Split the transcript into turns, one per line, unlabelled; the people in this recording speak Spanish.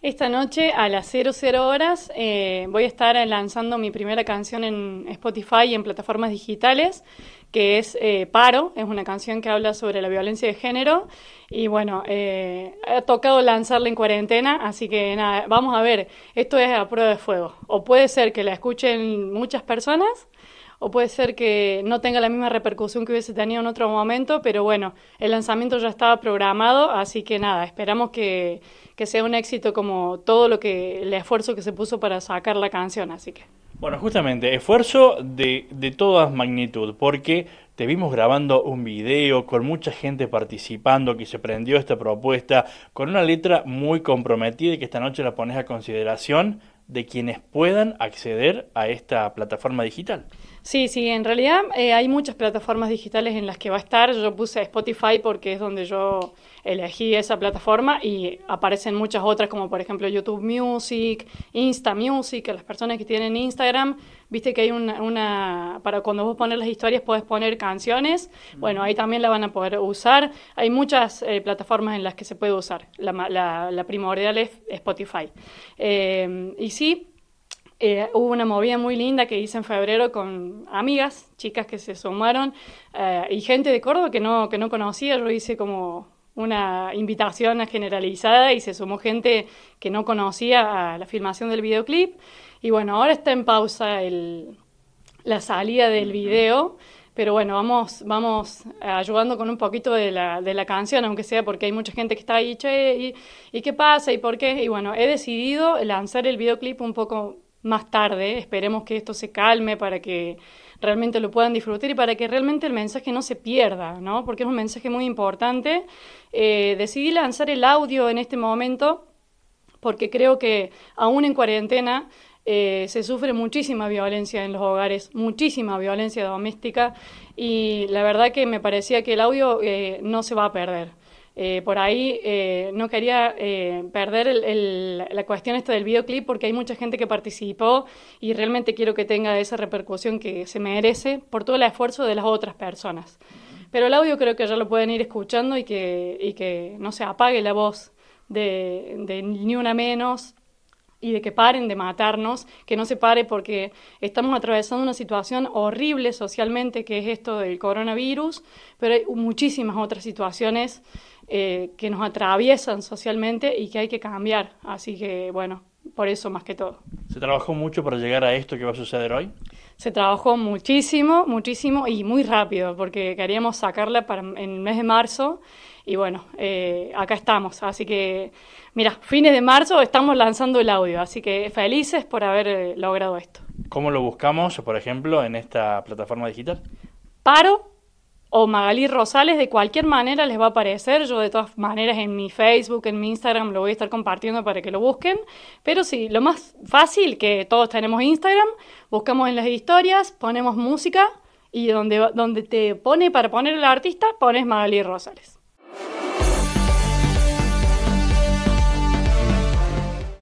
Esta noche a las 00 horas eh, voy a estar lanzando mi primera canción en Spotify y en plataformas digitales, que es eh, Paro, es una canción que habla sobre la violencia de género y bueno, eh, ha tocado lanzarla en cuarentena, así que nada, vamos a ver, esto es a prueba de fuego, o puede ser que la escuchen muchas personas o puede ser que no tenga la misma repercusión que hubiese tenido en otro momento, pero bueno, el lanzamiento ya estaba programado, así que nada, esperamos que, sea un éxito como todo lo que el esfuerzo que se puso para sacar la canción, así que.
Bueno, justamente, esfuerzo de, de todas magnitud, porque te vimos grabando un video con mucha gente participando que se prendió esta propuesta, con una letra muy comprometida y que esta noche la pones a consideración de quienes puedan acceder a esta plataforma digital.
Sí, sí, en realidad eh, hay muchas plataformas digitales en las que va a estar. Yo puse Spotify porque es donde yo elegí esa plataforma y aparecen muchas otras como por ejemplo YouTube Music, Insta Music, las personas que tienen Instagram, viste que hay una, para cuando vos pones las historias puedes poner canciones, mm. bueno, ahí también la van a poder usar. Hay muchas eh, plataformas en las que se puede usar. La, primordial es Spotify. Eh, y sí, eh, hubo una movida muy linda que hice en febrero con amigas, chicas que se sumaron eh, y gente de Córdoba que no, que no conocía. Yo hice como una invitación generalizada y se sumó gente que no conocía a la filmación del videoclip. Y bueno, ahora está en pausa la salida del video. Pero bueno, vamos, vamos eh, ayudando con un poquito de la, canción, aunque sea porque hay mucha gente que está ahí, y, qué pasa? ¿Y por qué? Y bueno, he decidido lanzar el videoclip un poco más tarde. Esperemos que esto se calme para que realmente lo puedan disfrutar y para que realmente el mensaje no se pierda, ¿no? Porque es un mensaje muy importante. Eh, decidí lanzar el audio en este momento porque creo que aún en cuarentena eh, se sufre muchísima violencia en los hogares, muchísima violencia doméstica y la verdad que me parecía que el audio eh, no se va a perder. Eh, por ahí no quería perder la cuestión esta del videoclip porque hay mucha gente que participó y realmente quiero que tenga esa repercusión que se merece por todo el esfuerzo de las otras personas. Pero el audio creo que ya lo pueden ir escuchando y que, no se apague la voz de Ni Una Menos y de que paren de matarnos, que no se pare porque estamos atravesando una situación horrible socialmente que es esto del coronavirus, pero hay muchísimas otras situaciones eh, que nos atraviesan socialmente y que hay que cambiar. Así que bueno, por eso más que todo.
¿Se trabajó mucho para llegar a esto que va a suceder hoy?
se trabajó muchísimo, muchísimo y muy rápido, porque queríamos sacarla para, en el mes de marzo y bueno, eh, acá estamos. Así que, mira, fines de marzo estamos lanzando el audio, así que felices por haber eh, logrado esto.
¿Cómo lo buscamos, por ejemplo, en esta plataforma digital?
Paro o Magalí Rosales, de cualquier manera les va a aparecer. Yo de todas maneras en mi Facebook, en mi Instagram lo voy a estar compartiendo para que lo busquen. Pero sí, lo más fácil que todos tenemos Instagram, buscamos en las historias, ponemos música y donde, donde te pone para poner el artista, pones Magalí Rosales.